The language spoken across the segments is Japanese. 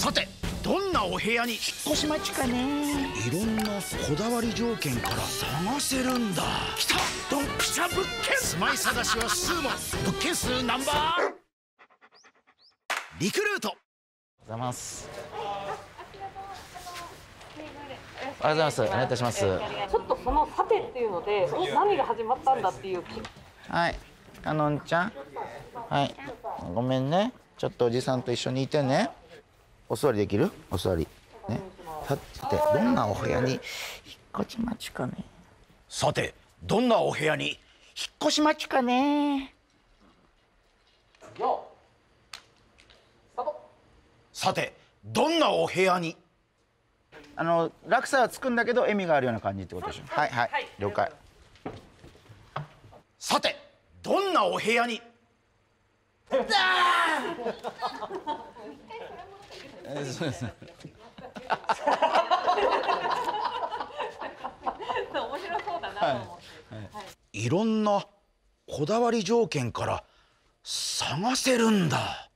さてどんなお部屋に引っ越し待ちかねいろんなこだわり条件から探せるんだきたドンピシャ物件住まい探しは数問物件数ナンバーリクルートおはようございますおはようございます。お願いいたします。ちょっとそのさてっていうので、何が始まったんだっていう。はい、かのんちゃん。はい、ごめんね。ちょっとおじさんと一緒にいてね。お座りできるお座り。ね。立って、どんなお部屋に引っ越し待ちかね。さて、どんなお部屋に引っ越し待ちかね。よさて、どんなお部屋にあの落差はつくんだけど笑みがあるような感じってことでしょはいはい、はい、了解さてどんなお部屋にそうですね。面白そうだなと思はいはい、いろんなこだわり条件から探せるんだ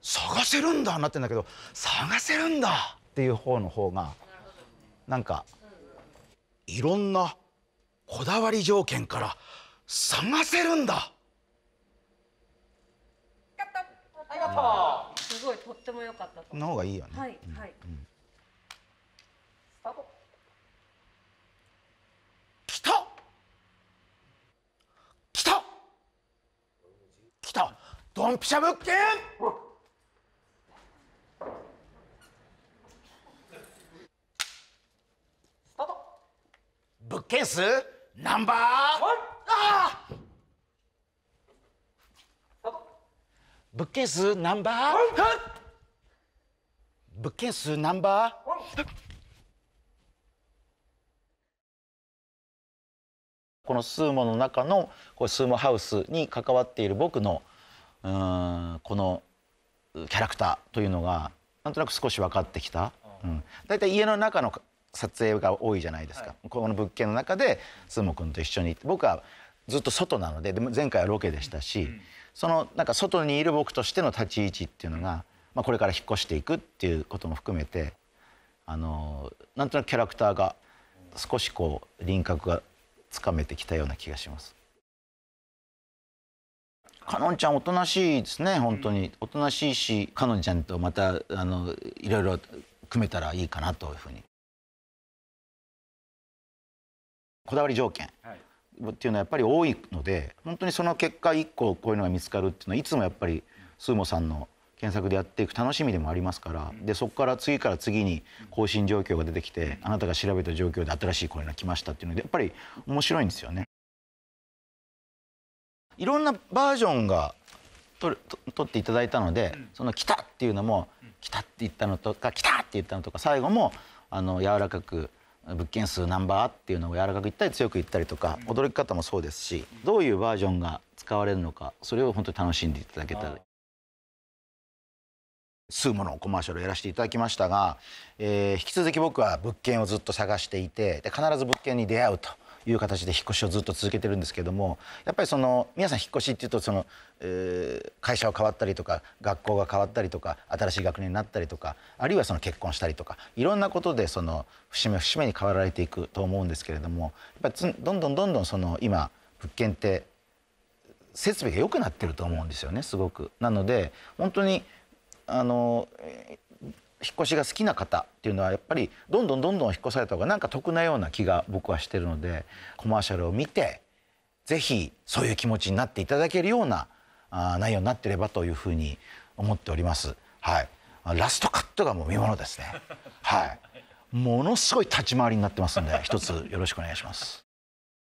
探せるんだなってんだけど探せるんだっていう方の方がなんかいろんなこだわり条件から探せるんだありがとうすごいとっても良かったとの方がいいよねはいはい、うんスタートたきたきたドンピシャ物件物件数ナンバーワンああ物件数ナンバー物件数ナンバーこのスーモの中のこれスーモハウスに関わっている僕のうんこのキャラクターというのがなんとなく少し分かってきた、うん、いい家の中の撮影が多いじゃないですか、はい、この物件の中でスーモ君と一緒に僕はずっと外なのででも前回はロケでしたし、うそのなんか外にいる僕としての立ち位置っていうのが、まあ、これから引っ越していくっていうことも含めてあのなんとなくキャラクターが少しこう輪郭がつかめてきたような気がします。かのんちゃんおとなしいですね本当に、おとなしいしかのんちゃんとまたあのいろいろ組めたらいいかなというふうにこだわり条件、はい、っていうのはやっぱり多いので本当にその結果1個こういうのが見つかるっていうのはいつもやっぱりスーモさんの検索でやっていく楽しみでもありますからでそこから次から次に更新状況が出てきてあなたが調べた状況で新しいこういうのが来ましたっていうのでやっぱり面白いんですよね。いろんなバージョンが取っていただいたのでその「来た!」っていうのも「来た!」って言ったのとか「来た!」って言ったのとか最後もあの柔らかく「物件数ナンバーっていうのを柔らかく言ったり強く言ったりとか驚き方もそうですしどういうバージョンが使われるのかそれを本当に楽しんでいただけたら。数ものコマーシャルやらせていただきましたが、えー、引き続き僕は物件をずっと探していてで必ず物件に出会うという形で引っ越しをずっと続けてるんですけどもやっぱりその皆さん引っ越しっていうとその、えー、会社が変わったりとか学校が変わったりとか新しい学年になったりとかあるいはその結婚したりとかいろんなことでその節目節目に変わられていくと思うんですけれどもやっぱりどんどんどんどんその今物件って設備が良くなってると思うんですよねすごく。なので本当にあの引っ越しが好きな方っていうのはやっぱりどんどんどんどん引っ越された方がなんか得なような気が僕はしてるのでコマーシャルを見てぜひそういう気持ちになっていただけるようなあ内容になってればというふうに思っております。はい、ラストカットがもう見ものですね。はい、ものすごい立ち回りになってますんで、一つよろしくお願いします。